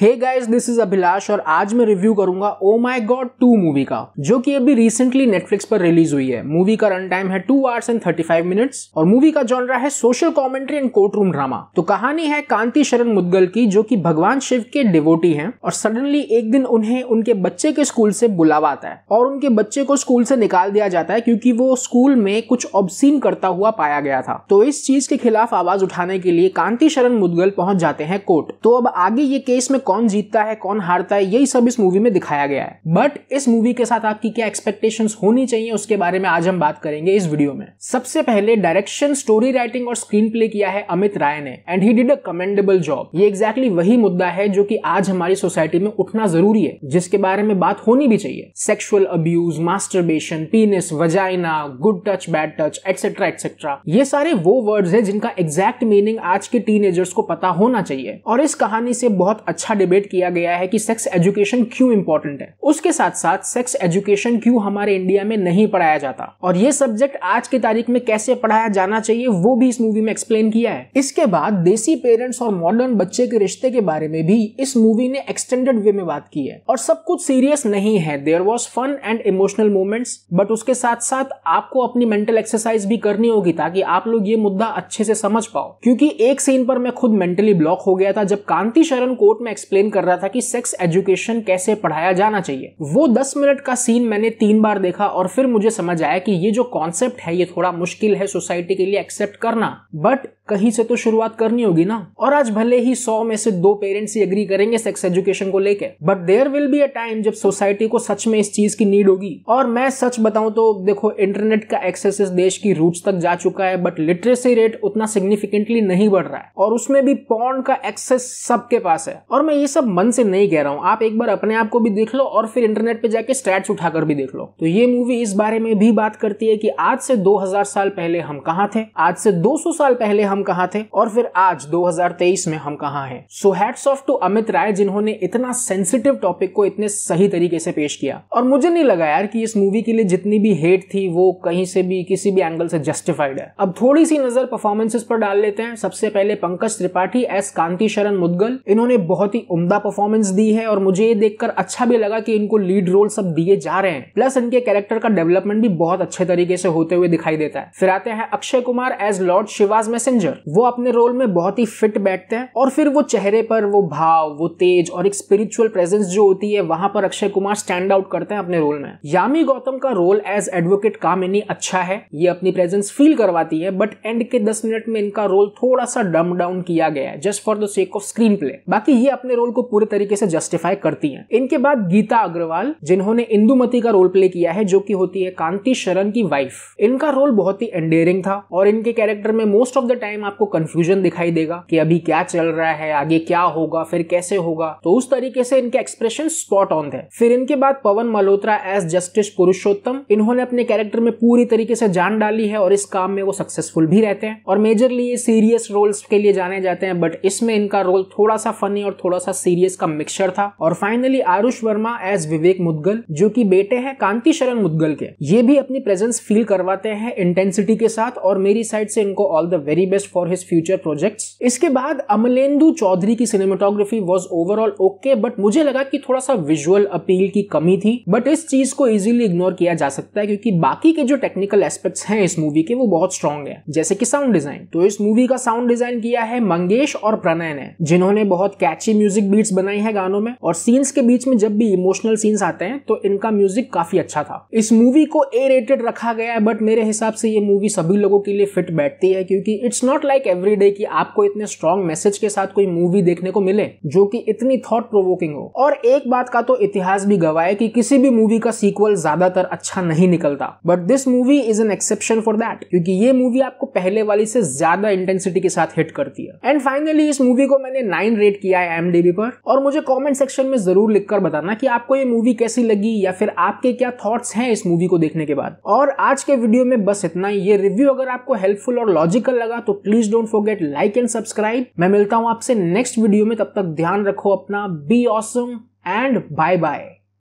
hey guys this is Abhilash और आज मैं रिव्यू करूंगा oh my god two movie का जो कि अभी रिसेंटली नेटफ्लिक्स पर रिलीज हुई है मूवी का रन टाइम है two hours and thirty five minutes और मूवी का जॉनरा है social commentary and court room drama तो कहानी है कांति शरण मुद्गल की जो कि भगवान शिव के डिवोटी है और सडनली एक दिन उन्हें उनके बच्चे के स्कूल से बुलावा आता है और उनके बच्चे को स्कूल से निकाल दिया जाता है क्योंकि वो स्कूल में कुछ ऑब्सीन करता हुआ पाया गया था तो इस चीज के खिलाफ आवाज उठाने के लिए कांति शरण मुदगल पहुंच जाते हैं कोर्ट तो अब आगे ये केस में कौन जीतता है कौन हारता है यही सब इस मूवी में दिखाया गया है बट इस मूवी के साथ आपकी क्या एक्सपेक्टेशंस होनी चाहिए उसके बारे में आज हम बात करेंगे इस वीडियो में सबसे पहले डायरेक्शन स्टोरी राइटिंग और स्क्रीन प्ले किया है अमित राय ने and he did a commendable job ये एग्जैक्टली exactly वही मुद्दा है जो की आज हमारी सोसाइटी में उठना जरूरी है जिसके बारे में बात होनी भी चाहिए sexual abuse masturbation penis vagina good touch bad touch etcetera etcetera ये सारे वो वर्ड्स है जिनका एग्जैक्ट मीनिंग आज के टीन को पता होना चाहिए और इस कहानी से बहुत अच्छा डिबेट किया गया है कि सेक्स एजुकेशन क्यों इंपॉर्टेंट है उसके साथ साथ सेक्स एजुकेशन क्यों हमारे इंडिया में नहीं पढ़ाया जाता और ये सब्जेक्ट आज की तारीख में कैसे पढ़ाया जाना चाहिए वो भी इस मूवी में एक्सप्लेन किया है इसके बाद देसी पेरेंट्स और मॉडर्न बच्चे के रिश्ते के बारे में भी इस मूवी ने एक्सटेंडेड वे में बात की है और सब कुछ सीरियस नहीं है there was fun and emotional moments but उसके साथ साथ आपको अपनी मेंटल एक्सरसाइज भी करनी होगी ताकि आप लोग ये मुद्दा अच्छे से समझ पाओ क्योंकि एक सीन पर मैं खुद मेंटली ब्लॉक हो गया था जब कांति शरण कोर्ट में एक्सप्लेन कर रहा था कि सेक्स एजुकेशन कैसे पढ़ाया जाना चाहिए वो दस मिनट का सीन मैंने तीन बार देखा और फिर मुझे समझ आया कि ये जो कॉन्सेप्ट है ये थोड़ा मुश्किल है सोसाइटी के लिए एक्सेप्ट करना बट कहीं से तो शुरुआत करनी होगी ना और आज भले ही सौ में से दो पेरेंट्स ही एग्री करेंगे सेक्स एजुकेशन को लेकर but there will be a time जब सोसाइटी को सच में इस चीज की नीड होगी और मैं सच बताऊं तो देखो इंटरनेट का एक्सेस इस देश की रूट्स तक जा चुका है बट लिटरेसी रेट उतना सिग्निफिकेंटली नहीं बढ़ रहा है और उसमें भी पॉन्ड का एक्सेस सबके पास है और मैं ये सब मन से नहीं कह रहा हूँ आप एक बार अपने आप को भी देख लो और फिर इंटरनेट पे जाके स्टैट्स उठाकर भी देख लो तो ये मूवी इस बारे में भी बात करती है कि आज से 2000 साल पहले हम कहाँ थे आज से 200 साल पहले हम कहाँ थे और फिर आज 2023 में हम कहाँ हैं so hats off to Amit Rai जिन्होंने इतना सेंसिटिव टॉपिक को इतने सही तरीके से पेश किया और मुझे नहीं लगा यार कि इस मूवी के लिए जितनी भी हेट थी वो कहीं से भी किसी भी एंगल से जस्टिफाइड है अब थोड़ी सी नजर परफॉर्मेंसेस पर डाल लेते हैं सबसे पहले पंकज त्रिपाठी एस कांति शरण मुदगल इन्होंने बहुत ही ही उम्दा परफॉर्मेंस दी है और मुझे ये देखकर अच्छा भी लगा कि इनको लीड रोल सब दिए जा रहे हैं प्लस इनके कैरेक्टर का डेवलपमेंट भी बहुत अच्छे तरीके से होते हुए दिखाई देता है फिर आते हैं Akshay Kumar as lord Shiva's messenger वो अपने रोल में बहुत ही फिट बैठते हैं और फिर वो चेहरे पर वो भाव वो तेज और एक स्पिरिचुअल प्रेजेंस जो होती है वहां पर अक्षय कुमार स्टैंड आउट करते हैं अपने रोल में यामी गौतम का रोल एज एडवोकेट कामिनी अच्छा है ये अपनी प्रेजेंस फील करवाती है बट एंड के दस मिनट में इनका रोल थोड़ा सा डम डाउन किया गया है just for the sake of screenplay बाकी ये अपने अपने रोल को पूरे तरीके से जस्टिफाई करती हैं इनके बाद गीता अग्रवाल जिन्होंने इंदुमती का रोल प्ले किया है जो कि होती है कांति शरण की वाइफ इनका रोल बहुत ही एंडेरिंग था और इनके कैरेक्टर में मोस्ट ऑफ द टाइम आपको कंफ्यूजन दिखाई देगा कि अभी क्या चल रहा है आगे क्या होगा फिर कैसे होगा तो उस तरीके से इनके एक्सप्रेशन स्पॉट ऑन थे फिर इनके बाद पवन मल्होत्रा एज जस्टिस पुरुषोत्तम इन्होंने अपने कैरेक्टर में पूरी तरीके से जान डाली है और इस काम में वो सक्सेसफुल भी रहते हैं और मेजरली ये सीरियस रोल्स के लिए जाने जाते हैं बट इसमें इनका रोल थोड़ा सा फनी और थोड़ा थोड़ा सा सीरियस का मिक्सचर था और फाइनली आरुष वर्मा एज विवेक मुदगल जो कि बेटे हैं कांति शरण मुदगल के ये भी अपनी प्रेजेंस फील करवाते हैं इंटेंसिटी के साथ और मेरी साइड से इनको all the very best for his future project इसके बाद अमलेंदु चौधरी की cinematography was overall okay but मुझे लगा कि थोड़ा सा विजुअल अपील की कमी थी बट इस चीज को इजिली इग्नोर किया जा सकता है क्योंकि बाकी के जो टेक्निकल एस्पेक्ट्स हैं इस मूवी के वो बहुत स्ट्रॉन्ग है जैसे कि साउंड डिजाइन तो इस मूवी का साउंड डिजाइन किया है मंगेश और प्रणय ने जिन्होंने बहुत कैची म्यूजिक म्यूजिक बीट्स बनाई है गानों में और सीन्स के बीच में जब भी इमोशनल सीन्स आते हैं तो इनका म्यूजिक काफी अच्छा था इस मूवी को ए रेटेड रखा गया है बट मेरे हिसाब से ये मूवी सभी लोगों के लिए फिट बैठती है क्योंकि it's not like every day की आपको इतने स्ट्रॉन्ग मैसेज के साथ कोई मूवी देखने को मिले जो की इतनी थॉट प्रोवोकिंग हो और एक बात का तो इतिहास भी गवाह है कि किसी भी मूवी का सीक्वल ज्यादातर अच्छा नहीं निकलता but this movie is an exception for that क्योंकि ये मूवी आपको पहले वाली से ज्यादा इंटेंसिटी के साथ हिट करती है एंड फाइनली इस मूवी को मैंने नाइन रेट किया है एमडी IMDb पर और मुझे कमेंट सेक्शन में जरूर लिखकर बताना कि आपको ये मूवी कैसी लगी या फिर आपके क्या थॉट्स हैं इस मूवी को देखने के बाद और आज के वीडियो में बस इतना ही ये रिव्यू अगर आपको हेल्पफुल और लॉजिकल लगा तो please don't forget like and subscribe मैं मिलता हूँ आपसे नेक्स्ट वीडियो में तब तक ध्यान रखो अपना be awesome and bye bye